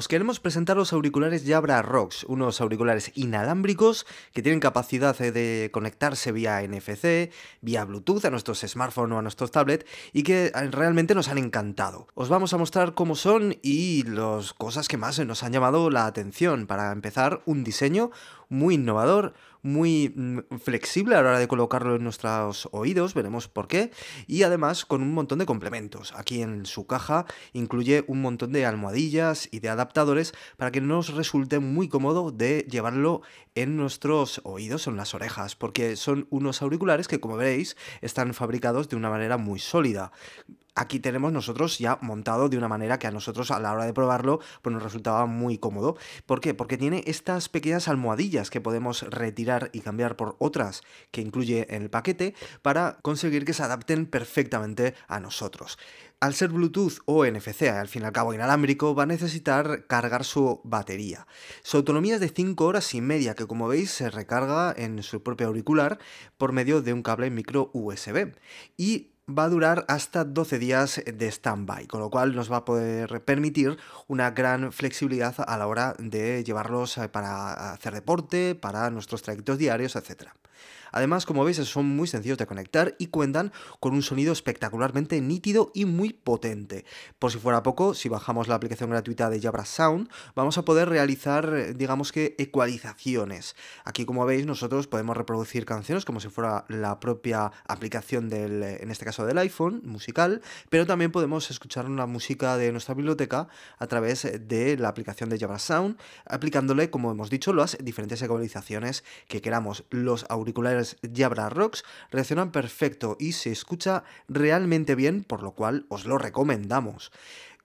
Os queremos presentar los auriculares Yabra Rocks, unos auriculares inalámbricos que tienen capacidad eh, de conectarse vía NFC, vía Bluetooth a nuestros smartphones o a nuestros tablets y que eh, realmente nos han encantado. Os vamos a mostrar cómo son y las cosas que más nos han llamado la atención. Para empezar, un diseño muy innovador, muy mm, flexible a la hora de colocarlo en nuestros oídos, veremos por qué, y además con un montón de complementos. Aquí en su caja incluye un montón de almohadillas y de adaptadores para que nos resulte muy cómodo de llevarlo en nuestros oídos, en las orejas, porque son unos auriculares que como veréis están fabricados de una manera muy sólida aquí tenemos nosotros ya montado de una manera que a nosotros a la hora de probarlo pues nos resultaba muy cómodo. ¿Por qué? Porque tiene estas pequeñas almohadillas que podemos retirar y cambiar por otras que incluye en el paquete para conseguir que se adapten perfectamente a nosotros. Al ser Bluetooth o NFC, al fin y al cabo inalámbrico, va a necesitar cargar su batería. Su autonomía es de 5 horas y media, que como veis se recarga en su propio auricular por medio de un cable micro USB. Y va a durar hasta 12 días de stand-by, con lo cual nos va a poder permitir una gran flexibilidad a la hora de llevarlos eh, para hacer deporte, para nuestros trayectos diarios, etc. Además, como veis, son muy sencillos de conectar y cuentan con un sonido espectacularmente nítido y muy potente. Por si fuera poco, si bajamos la aplicación gratuita de Jabra Sound, vamos a poder realizar, digamos que, ecualizaciones. Aquí, como veis, nosotros podemos reproducir canciones como si fuera la propia aplicación del, en este caso, del iPhone, musical, pero también podemos escuchar la música de nuestra biblioteca a través de la aplicación de Jabra Sound, aplicándole, como hemos dicho, las diferentes ecualizaciones que queramos. Los auriculares Jabra Rocks reaccionan perfecto y se escucha realmente bien, por lo cual os lo recomendamos.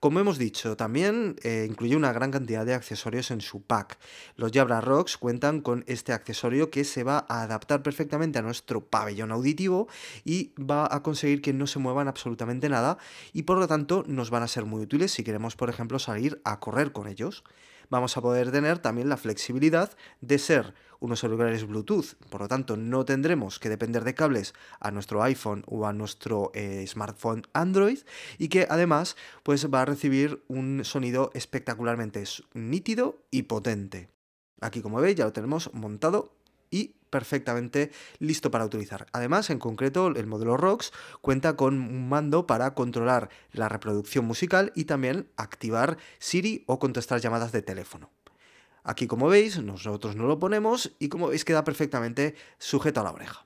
Como hemos dicho, también eh, incluye una gran cantidad de accesorios en su pack. Los Jabra Rocks cuentan con este accesorio que se va a adaptar perfectamente a nuestro pabellón auditivo y va a conseguir que no se muevan absolutamente nada y por lo tanto nos van a ser muy útiles si queremos, por ejemplo, salir a correr con ellos. Vamos a poder tener también la flexibilidad de ser unos auriculares Bluetooth. Por lo tanto, no tendremos que depender de cables a nuestro iPhone o a nuestro eh, smartphone Android y que además pues, va a recibir un sonido espectacularmente nítido y potente. Aquí como veis ya lo tenemos montado y perfectamente listo para utilizar. Además, en concreto, el modelo ROX cuenta con un mando para controlar la reproducción musical y también activar Siri o contestar llamadas de teléfono. Aquí como veis, nosotros no lo ponemos y como veis queda perfectamente sujeto a la oreja.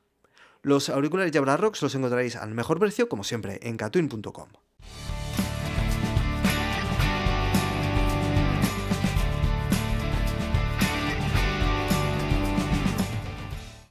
Los auriculares Jabra Rocks los encontraréis al mejor precio como siempre en Catuin.com.